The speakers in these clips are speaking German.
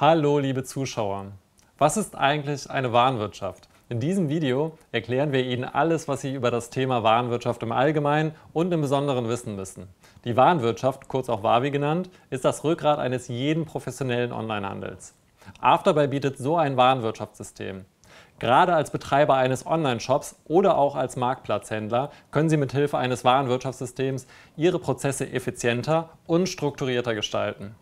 Hallo liebe Zuschauer! Was ist eigentlich eine Warenwirtschaft? In diesem Video erklären wir Ihnen alles, was Sie über das Thema Warenwirtschaft im Allgemeinen und im Besonderen wissen müssen. Die Warenwirtschaft, kurz auch WAVI genannt, ist das Rückgrat eines jeden professionellen Onlinehandels. Afterbuy bietet so ein Warenwirtschaftssystem. Gerade als Betreiber eines Online-Shops oder auch als Marktplatzhändler können Sie mithilfe eines Warenwirtschaftssystems Ihre Prozesse effizienter und strukturierter gestalten.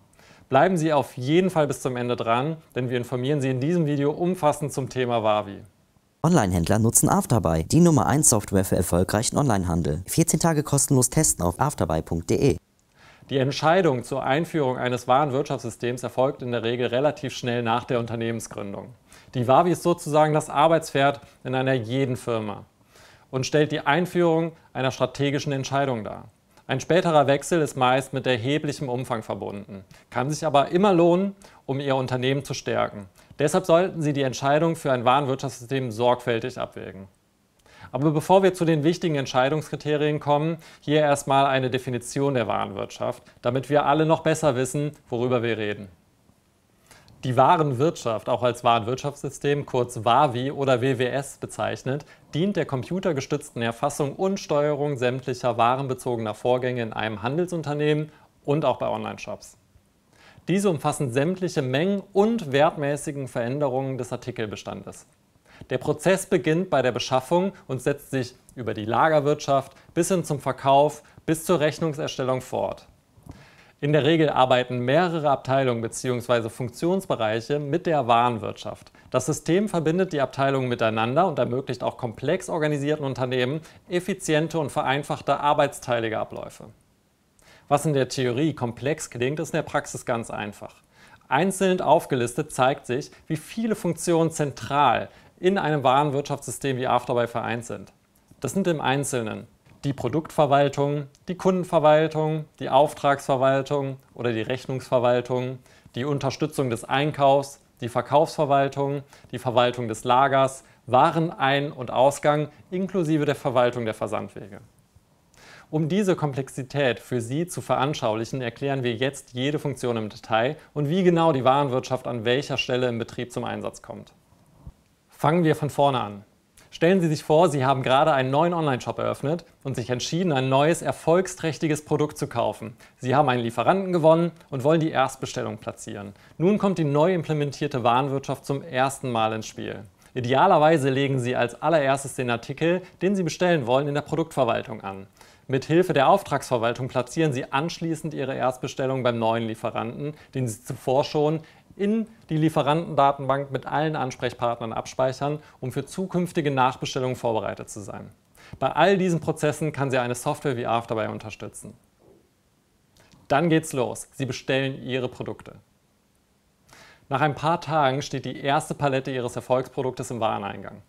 Bleiben Sie auf jeden Fall bis zum Ende dran, denn wir informieren Sie in diesem Video umfassend zum Thema Wavi. Online-Händler nutzen Afterbuy, die Nummer 1 Software für erfolgreichen Onlinehandel. 14 Tage kostenlos testen auf afterbuy.de. Die Entscheidung zur Einführung eines Warenwirtschaftssystems erfolgt in der Regel relativ schnell nach der Unternehmensgründung. Die Wavi ist sozusagen das Arbeitspferd in einer jeden Firma und stellt die Einführung einer strategischen Entscheidung dar. Ein späterer Wechsel ist meist mit erheblichem Umfang verbunden, kann sich aber immer lohnen, um Ihr Unternehmen zu stärken. Deshalb sollten Sie die Entscheidung für ein Warenwirtschaftssystem sorgfältig abwägen. Aber bevor wir zu den wichtigen Entscheidungskriterien kommen, hier erstmal eine Definition der Warenwirtschaft, damit wir alle noch besser wissen, worüber wir reden. Die Warenwirtschaft, auch als Warenwirtschaftssystem, kurz WAVI oder WWS bezeichnet, dient der computergestützten Erfassung und Steuerung sämtlicher warenbezogener Vorgänge in einem Handelsunternehmen und auch bei Online-Shops. Diese umfassen sämtliche Mengen- und wertmäßigen Veränderungen des Artikelbestandes. Der Prozess beginnt bei der Beschaffung und setzt sich über die Lagerwirtschaft bis hin zum Verkauf bis zur Rechnungserstellung fort. In der Regel arbeiten mehrere Abteilungen bzw. Funktionsbereiche mit der Warenwirtschaft. Das System verbindet die Abteilungen miteinander und ermöglicht auch komplex organisierten Unternehmen effiziente und vereinfachte arbeitsteilige Abläufe. Was in der Theorie komplex klingt, ist in der Praxis ganz einfach. Einzeln aufgelistet zeigt sich, wie viele Funktionen zentral in einem Warenwirtschaftssystem wie Afterbuy vereint sind. Das sind im Einzelnen die Produktverwaltung, die Kundenverwaltung, die Auftragsverwaltung oder die Rechnungsverwaltung, die Unterstützung des Einkaufs, die Verkaufsverwaltung, die Verwaltung des Lagers, Warenein- und Ausgang inklusive der Verwaltung der Versandwege. Um diese Komplexität für Sie zu veranschaulichen, erklären wir jetzt jede Funktion im Detail und wie genau die Warenwirtschaft an welcher Stelle im Betrieb zum Einsatz kommt. Fangen wir von vorne an. Stellen Sie sich vor, Sie haben gerade einen neuen Online-Shop eröffnet und sich entschieden, ein neues, erfolgsträchtiges Produkt zu kaufen. Sie haben einen Lieferanten gewonnen und wollen die Erstbestellung platzieren. Nun kommt die neu implementierte Warenwirtschaft zum ersten Mal ins Spiel. Idealerweise legen Sie als allererstes den Artikel, den Sie bestellen wollen, in der Produktverwaltung an. Mit Hilfe der Auftragsverwaltung platzieren Sie anschließend Ihre Erstbestellung beim neuen Lieferanten, den Sie zuvor schon in die Lieferantendatenbank mit allen Ansprechpartnern abspeichern, um für zukünftige Nachbestellungen vorbereitet zu sein. Bei all diesen Prozessen kann sie eine Software wie Arf dabei unterstützen. Dann geht's los. Sie bestellen Ihre Produkte. Nach ein paar Tagen steht die erste Palette Ihres Erfolgsproduktes im Wareneingang.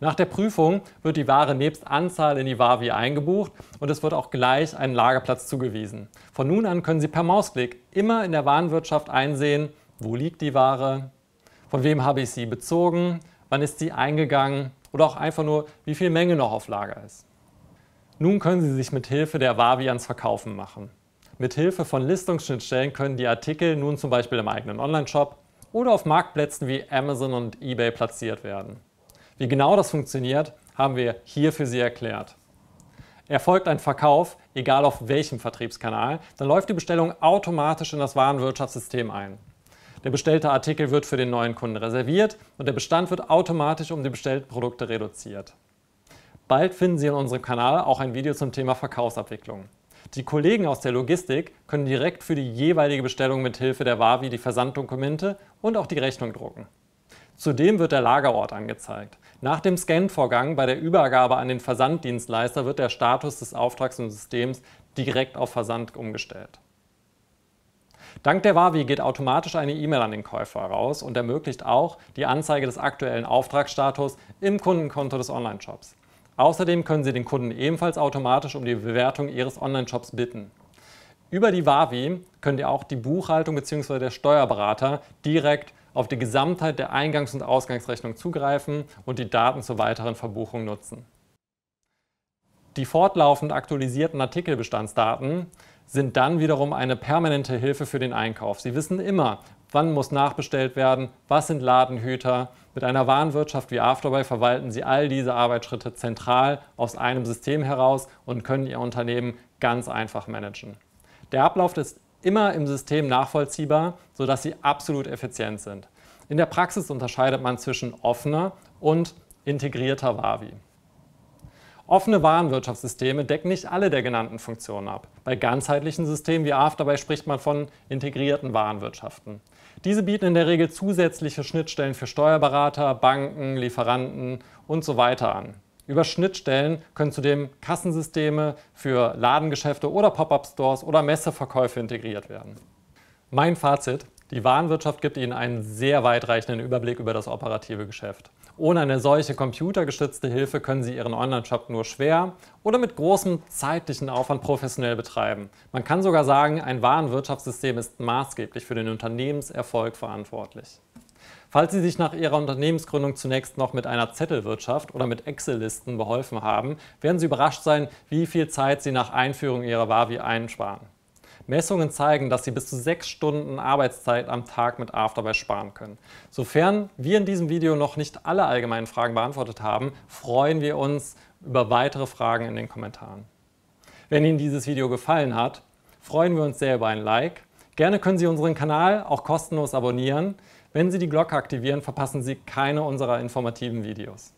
Nach der Prüfung wird die Ware nebst Anzahl in die Wavi eingebucht und es wird auch gleich ein Lagerplatz zugewiesen. Von nun an können Sie per Mausklick immer in der Warenwirtschaft einsehen, wo liegt die Ware, von wem habe ich sie bezogen, wann ist sie eingegangen oder auch einfach nur, wie viel Menge noch auf Lager ist. Nun können Sie sich mit Hilfe der Wavi ans Verkaufen machen. Mit Hilfe von Listungsschnittstellen können die Artikel nun zum Beispiel im eigenen Onlineshop oder auf Marktplätzen wie Amazon und eBay platziert werden. Wie genau das funktioniert, haben wir hier für Sie erklärt. Erfolgt ein Verkauf, egal auf welchem Vertriebskanal, dann läuft die Bestellung automatisch in das Warenwirtschaftssystem ein. Der bestellte Artikel wird für den neuen Kunden reserviert und der Bestand wird automatisch um die bestellten Produkte reduziert. Bald finden Sie in unserem Kanal auch ein Video zum Thema Verkaufsabwicklung. Die Kollegen aus der Logistik können direkt für die jeweilige Bestellung mit Hilfe der WAVI die Versanddokumente und auch die Rechnung drucken. Zudem wird der Lagerort angezeigt. Nach dem Scan-Vorgang bei der Übergabe an den Versanddienstleister wird der Status des Auftrags und Systems direkt auf Versand umgestellt. Dank der Wavi geht automatisch eine E-Mail an den Käufer heraus und ermöglicht auch die Anzeige des aktuellen Auftragsstatus im Kundenkonto des Onlineshops. Außerdem können Sie den Kunden ebenfalls automatisch um die Bewertung Ihres Onlineshops bitten. Über die Wavi könnt ihr auch die Buchhaltung bzw. der Steuerberater direkt auf die Gesamtheit der Eingangs- und Ausgangsrechnung zugreifen und die Daten zur weiteren Verbuchung nutzen. Die fortlaufend aktualisierten Artikelbestandsdaten sind dann wiederum eine permanente Hilfe für den Einkauf. Sie wissen immer, wann muss nachbestellt werden, was sind Ladenhüter. Mit einer Warenwirtschaft wie Afterbuy verwalten Sie all diese Arbeitsschritte zentral aus einem System heraus und können Ihr Unternehmen ganz einfach managen. Der Ablauf ist immer im System nachvollziehbar, sodass sie absolut effizient sind. In der Praxis unterscheidet man zwischen offener und integrierter WAVI. Offene Warenwirtschaftssysteme decken nicht alle der genannten Funktionen ab. Bei ganzheitlichen Systemen wie AAF dabei spricht man von integrierten Warenwirtschaften. Diese bieten in der Regel zusätzliche Schnittstellen für Steuerberater, Banken, Lieferanten und so weiter an. Über Schnittstellen können zudem Kassensysteme für Ladengeschäfte oder Pop-up-Stores oder Messeverkäufe integriert werden. Mein Fazit. Die Warenwirtschaft gibt Ihnen einen sehr weitreichenden Überblick über das operative Geschäft. Ohne eine solche computergestützte Hilfe können Sie Ihren Online-Shop nur schwer oder mit großem zeitlichen Aufwand professionell betreiben. Man kann sogar sagen, ein Warenwirtschaftssystem ist maßgeblich für den Unternehmenserfolg verantwortlich. Falls Sie sich nach Ihrer Unternehmensgründung zunächst noch mit einer Zettelwirtschaft oder mit Excel-Listen beholfen haben, werden Sie überrascht sein, wie viel Zeit Sie nach Einführung Ihrer Wavi einsparen. Messungen zeigen, dass Sie bis zu sechs Stunden Arbeitszeit am Tag mit Afterbuy sparen können. Sofern wir in diesem Video noch nicht alle allgemeinen Fragen beantwortet haben, freuen wir uns über weitere Fragen in den Kommentaren. Wenn Ihnen dieses Video gefallen hat, freuen wir uns sehr über ein Like. Gerne können Sie unseren Kanal auch kostenlos abonnieren. Wenn Sie die Glocke aktivieren, verpassen Sie keine unserer informativen Videos.